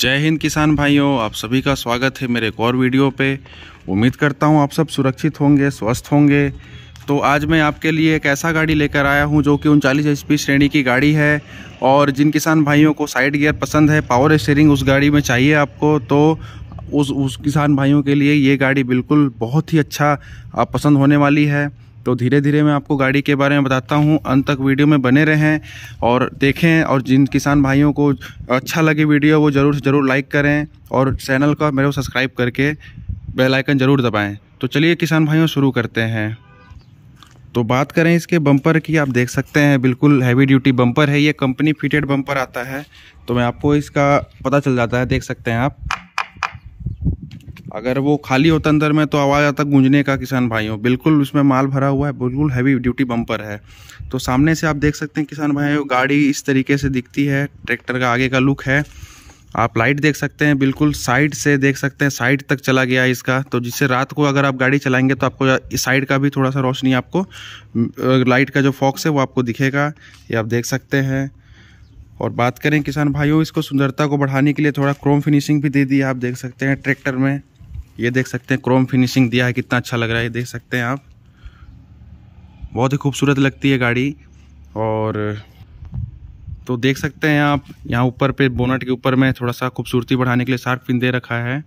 जय हिंद किसान भाइयों आप सभी का स्वागत है मेरे एक और वीडियो पे उम्मीद करता हूँ आप सब सुरक्षित होंगे स्वस्थ होंगे तो आज मैं आपके लिए एक ऐसा गाड़ी लेकर आया हूँ जो कि उनचालीस एच श्रेणी की गाड़ी है और जिन किसान भाइयों को साइड गियर पसंद है पावर स्टेयरिंग उस गाड़ी में चाहिए आपको तो उस उस किसान भाइयों के लिए ये गाड़ी बिल्कुल बहुत ही अच्छा पसंद होने वाली है तो धीरे धीरे मैं आपको गाड़ी के बारे में बताता हूँ अंत तक वीडियो में बने रहें और देखें और जिन किसान भाइयों को अच्छा लगे वीडियो वो ज़रूर ज़रूर लाइक करें और चैनल का मेरे को सब्सक्राइब करके बेल आइकन ज़रूर दबाएं तो चलिए किसान भाइयों शुरू करते हैं तो बात करें इसके बम्पर की आप देख सकते हैं बिल्कुल हैवी ड्यूटी बम्पर है ये कंपनी फिटेड बम्पर आता है तो मैं आपको इसका पता चल जाता है देख सकते हैं आप अगर वो खाली होता अंदर में तो आवाज़ आता गूंजने का किसान भाइयों बिल्कुल उसमें माल भरा हुआ है बिल्कुल हैवी ड्यूटी बम्पर है तो सामने से आप देख सकते हैं किसान भाइयों गाड़ी इस तरीके से दिखती है ट्रैक्टर का आगे का लुक है आप लाइट देख सकते हैं बिल्कुल साइड से देख सकते हैं साइड तक चला गया इसका तो जिससे रात को अगर आप गाड़ी चलाएंगे तो आपको इस साइड का भी थोड़ा सा रोशनी आपको लाइट का जो फॉक्स है वो आपको दिखेगा ये आप देख सकते हैं और बात करें किसान भाइयों इसको सुंदरता को बढ़ाने के लिए थोड़ा क्रोम फिनिशिंग भी दे दी आप देख सकते हैं ट्रैक्टर में ये देख सकते हैं क्रोम फिनिशिंग दिया है कितना अच्छा लग रहा है ये देख सकते हैं आप बहुत ही खूबसूरत लगती है गाड़ी और तो देख सकते हैं आप यहाँ ऊपर पे बोनट के ऊपर में थोड़ा सा खूबसूरती बढ़ाने के लिए शार्क पिन दे रखा है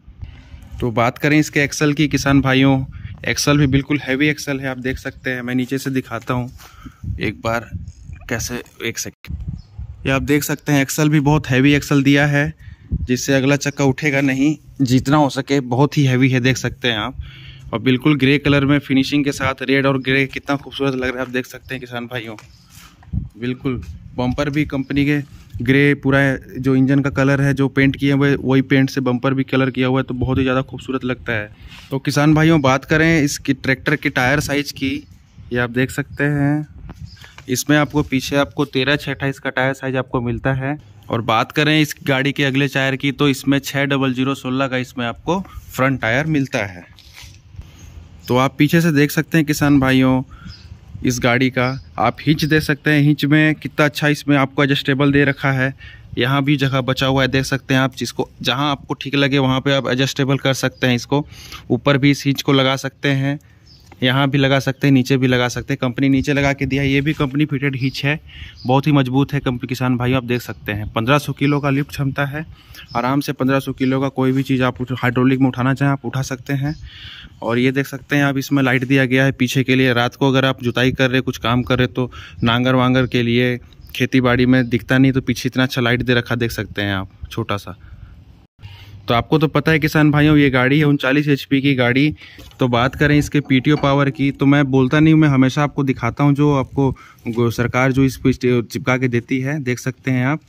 तो बात करें इसके एक्सल की किसान भाइयों एक्सल भी बिल्कुल हैवी एक्सल है आप देख सकते हैं मैं नीचे से दिखाता हूँ एक बार कैसे एक सेकेंड ये आप देख सकते हैं एक्सल भी बहुत हैवी एक्सल दिया है जिससे अगला चक्का उठेगा नहीं जितना हो सके बहुत ही हैवी है देख सकते हैं आप और बिल्कुल ग्रे कलर में फिनिशिंग के साथ रेड और ग्रे कितना खूबसूरत लग रहा है आप देख सकते हैं किसान भाइयों बिल्कुल बम्पर भी कंपनी के ग्रे पूरा जो इंजन का कलर है जो पेंट किए हुए वही पेंट से बम्पर भी कलर किया हुआ है तो बहुत ही ज़्यादा खूबसूरत लगता है तो किसान भाइयों बात करें इसकी ट्रैक्टर के टायर साइज़ की ये आप देख सकते हैं इसमें आपको पीछे आपको तेरह छः अट्ठाईस का टायर साइज आपको मिलता है और बात करें इस गाड़ी के अगले टायर की तो इसमें छः डबल जीरो सोलह का इसमें आपको फ्रंट टायर मिलता है तो आप पीछे से देख सकते हैं किसान भाइयों इस गाड़ी का आप हिंच दे सकते हैं हिंच में कितना अच्छा इसमें आपको एडजस्टेबल दे रखा है यहाँ भी जगह बचा हुआ है देख सकते हैं आप जिसको जहाँ आपको ठीक लगे वहाँ पे आप एडजस्टेबल कर सकते हैं इसको ऊपर भी इस हिंच को लगा सकते हैं यहाँ भी लगा सकते हैं नीचे भी लगा सकते हैं कंपनी नीचे लगा के दिया है ये भी कंपनी फिटेड हिच है बहुत ही मजबूत है कंपनी किसान भाई आप देख सकते हैं 1500 किलो का लिफ्ट क्षमता है आराम से 1500 किलो का कोई भी चीज़ आप हाइड्रोलिक में उठाना चाहें आप उठा सकते हैं और ये देख सकते हैं आप इसमें लाइट दिया गया है पीछे के लिए रात को अगर आप जुताई कर रहे कुछ काम कर रहे तो नांगर वांगर के लिए खेती बाड़ी में दिखता नहीं तो पीछे इतना अच्छा लाइट दे रखा देख सकते हैं आप छोटा सा तो आपको तो पता है किसान भाइयों ये गाड़ी है उनचालीस एच की गाड़ी तो बात करें इसके पी पावर की तो मैं बोलता नहीं हूँ मैं हमेशा आपको दिखाता हूँ जो आपको सरकार जो इस चिपका के देती है देख सकते हैं आप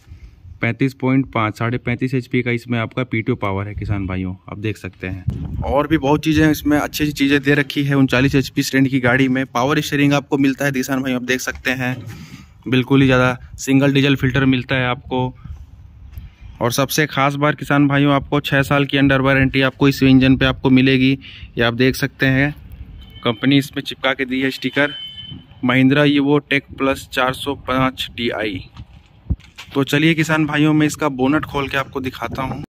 पैंतीस पॉइंट पाँच साढ़े पैंतीस एच का इसमें आपका पी पावर है किसान भाइयों आप देख सकते हैं और भी बहुत चीज़ें हैं इसमें अच्छी अच्छी चीज़ें दे रखी है उनचालीस एच पी स्टैंड की गाड़ी में पावर स्टेयरिंग आपको मिलता है किसान भाइयों आप देख सकते हैं बिल्कुल ही ज़्यादा सिंगल डीजल फिल्टर मिलता है आपको और सबसे ख़ास बार किसान भाइयों आपको छः साल की अंडर वारंटी आपको इस इंजन पे आपको मिलेगी ये आप देख सकते हैं कंपनी इसमें चिपका के दी है स्टिकर महिंद्रा ये वो टेक प्लस 405 डी तो चलिए किसान भाइयों मैं इसका बोनट खोल के आपको दिखाता हूँ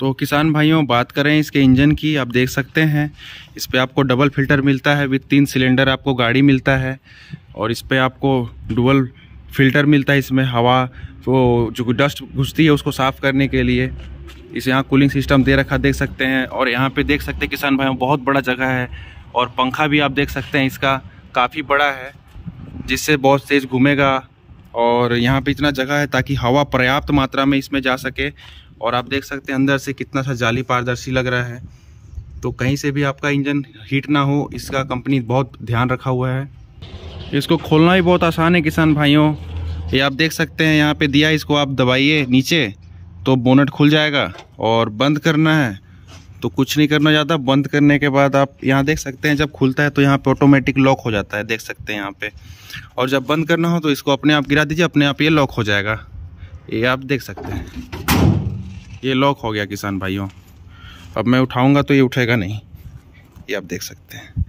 तो किसान भाइयों बात करें इसके इंजन की आप देख सकते हैं इस पर आपको डबल फिल्टर मिलता है विथ तीन सिलेंडर आपको गाड़ी मिलता है और इस पर आपको डुबल फिल्टर मिलता है इसमें हवा वो जो डस्ट घुसती है उसको साफ़ करने के लिए इसे यहाँ कूलिंग सिस्टम दे रखा देख सकते हैं और यहाँ पे देख सकते हैं किसान भाइयों बहुत बड़ा जगह है और पंखा भी आप देख सकते हैं इसका काफ़ी बड़ा है जिससे बहुत तेज़ घूमेगा और यहाँ पे इतना जगह है ताकि हवा पर्याप्त मात्रा में इसमें जा सके और आप देख सकते हैं अंदर से कितना सा जाली पारदर्शी लग रहा है तो कहीं से भी आपका इंजन हीट ना हो इसका कंपनी बहुत ध्यान रखा हुआ है इसको खोलना भी बहुत आसान है किसान भाइयों ये आप देख सकते हैं यहाँ पे दिया इसको आप दबाइए नीचे तो बोनट खुल जाएगा और बंद करना है तो कुछ नहीं करना ज़्यादा बंद करने के बाद आप यहाँ देख सकते हैं जब खुलता है तो यहाँ पे ऑटोमेटिक लॉक हो जाता है देख सकते हैं यहाँ पे और जब बंद करना हो तो इसको अपने आप गिरा दीजिए अपने आप ये लॉक हो जाएगा ये आप देख सकते हैं ये लॉक हो गया किसान भाइयों अब मैं उठाऊँगा तो ये उठेगा नहीं ये आप देख सकते हैं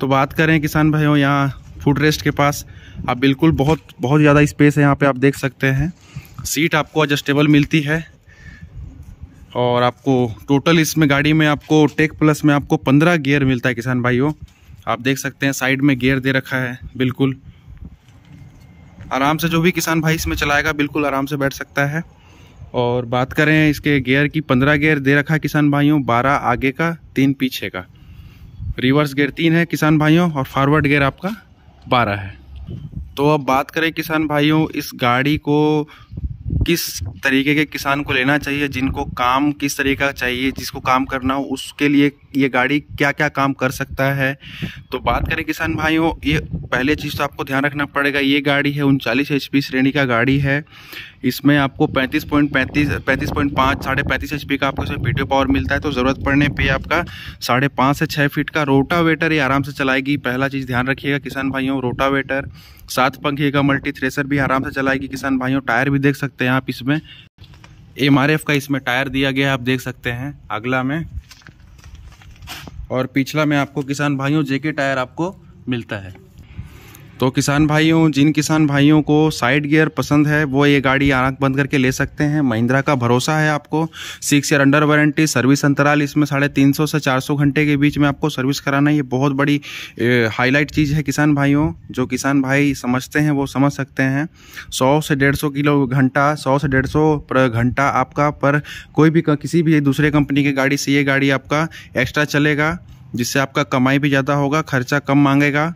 तो बात करें किसान भाइयों यहाँ फूड रेस्ट के पास आप बिल्कुल बहुत बहुत ज़्यादा स्पेस है यहाँ पे आप देख सकते हैं सीट आपको एडजस्टेबल मिलती है और आपको टोटल इसमें गाड़ी में आपको टेक प्लस में आपको पंद्रह गियर मिलता है किसान भाइयों आप देख सकते हैं साइड में गियर दे रखा है बिल्कुल आराम से जो भी किसान भाई इसमें चलाएगा बिल्कुल आराम से बैठ सकता है और बात करें इसके गियर की पंद्रह गियर दे रखा है किसान भाइयों बारह आगे का तीन पीछे का रिवर्स गेयर तीन है किसान भाइयों और फॉरवर्ड गेयर आपका बारह है तो अब बात करें किसान भाइयों इस गाड़ी को किस तरीके के किसान को लेना चाहिए जिनको काम किस तरीके का चाहिए जिसको काम करना हो उसके लिए ये गाड़ी क्या क्या काम कर सकता है तो बात करें किसान भाइयों ये पहले चीज़ तो आपको ध्यान रखना पड़ेगा ये गाड़ी है उनचालीस एच श्रेणी का गाड़ी है इसमें आपको पैंतीस पॉइंट पैंतीस पैंतीस पॉइंट पाँच साढ़े पैंतीस एच का आपको इसमें पीटीओ पावर मिलता है तो ज़रूरत पड़ने पे आपका साढ़े पाँच से छः फीट का रोटावेटर ये आराम से चलाएगी पहला चीज़ ध्यान रखिएगा किसान भाइयों रोटावेटर सात पंखे का मल्टी थ्रेसर भी आराम से चलाएगी किसान भाइयों टायर भी देख सकते हैं आप इसमें एम का इसमें टायर दिया गया है आप देख सकते हैं अगला में और पिछला में आपको किसान भाइयों जेके टायर आपको मिलता है तो किसान भाइयों जिन किसान भाइयों को साइड गियर पसंद है वो ये गाड़ी आंख बंद करके ले सकते हैं महिंद्रा का भरोसा है आपको six year under warranty service अंतराल इसमें साढ़े तीन सौ से चार सौ घंटे के बीच में आपको सर्विस कराना ये बहुत बड़ी हाईलाइट चीज़ है किसान भाइयों जो किसान भाई समझते हैं वो समझ सकते हैं सौ से डेढ़ सौ किलो घंटा सौ से डेढ़ सौ घंटा आपका पर कोई भी किसी भी दूसरे कंपनी की गाड़ी से ये गाड़ी आपका एक्स्ट्रा चलेगा जिससे आपका कमाई भी ज़्यादा होगा खर्चा कम मांगेगा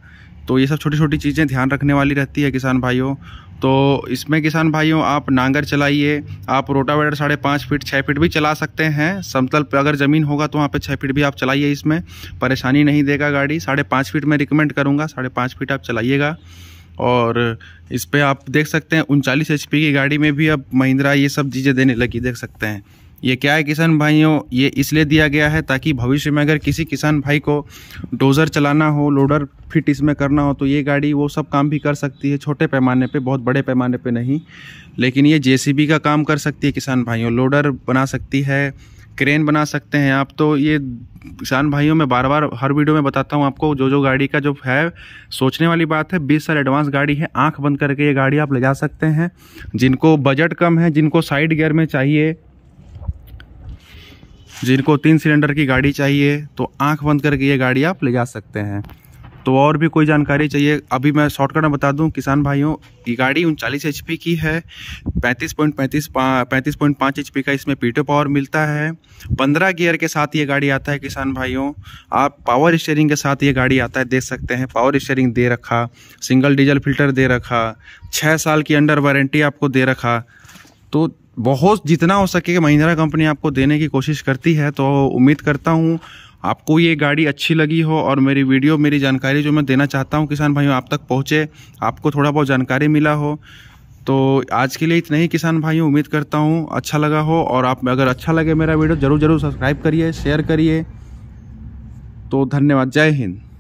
तो ये सब छोटी छोटी चीज़ें ध्यान रखने वाली रहती है किसान भाइयों तो इसमें किसान भाइयों आप नांगर चलाइए आप रोटावेटर साढ़े पाँच फीट छः फीट भी चला सकते हैं समतल पर अगर ज़मीन होगा तो वहाँ पे छः फीट भी आप चलाइए इसमें परेशानी नहीं देगा गाड़ी साढ़े पाँच फीट में रिकमेंड करूँगा साढ़े पाँच फीट आप चलाइएगा और इस पर आप देख सकते हैं उनचालीस एच की गाड़ी में भी अब महिंद्रा ये सब चीज़ें देने लगी देख सकते हैं ये क्या है किसान भाइयों ये इसलिए दिया गया है ताकि भविष्य में अगर किसी किसान भाई को डोज़र चलाना हो लोडर फिट इसमें करना हो तो ये गाड़ी वो सब काम भी कर सकती है छोटे पैमाने पे बहुत बड़े पैमाने पे नहीं लेकिन ये जेसीबी का काम कर सकती है किसान भाइयों लोडर बना सकती है क्रेन बना सकते हैं आप तो ये किसान भाइयों में बार बार हर वीडियो में बताता हूँ आपको जो जो गाड़ी का जो है सोचने वाली बात है बीस साल एडवांस गाड़ी है आंख बंद करके ये गाड़ी आप ले जा सकते हैं जिनको बजट कम है जिनको साइड गियर में चाहिए जिनको तीन सिलेंडर की गाड़ी चाहिए तो आंख बंद करके ये गाड़ी आप ले जा सकते हैं तो और भी कोई जानकारी चाहिए अभी मैं शॉर्टकट में बता दूं किसान भाइयों ये गाड़ी उनचालीस एच की है 35.35 पॉइंट पैंतीस पैंतीस पॉइंट पाँच एच का इसमें पीटो पावर मिलता है 15 गियर के साथ ये गाड़ी आता है किसान भाइयों आप पावर स्टेयरिंग के साथ ये गाड़ी आता है देख सकते हैं पावर स्टेयरिंग दे रखा सिंगल डीजल फिल्टर दे रखा छः साल की अंडर वारंटी आपको दे रखा तो बहुत जितना हो सके महिंद्रा कंपनी आपको देने की कोशिश करती है तो उम्मीद करता हूँ आपको ये गाड़ी अच्छी लगी हो और मेरी वीडियो मेरी जानकारी जो मैं देना चाहता हूँ किसान भाइयों आप तक पहुँचे आपको थोड़ा बहुत जानकारी मिला हो तो आज के लिए इतना ही किसान भाइयों उम्मीद करता हूँ अच्छा लगा हो और आप अगर अच्छा लगे मेरा वीडियो ज़रूर ज़रूर सब्सक्राइब करिए शेयर करिए तो धन्यवाद जय हिंद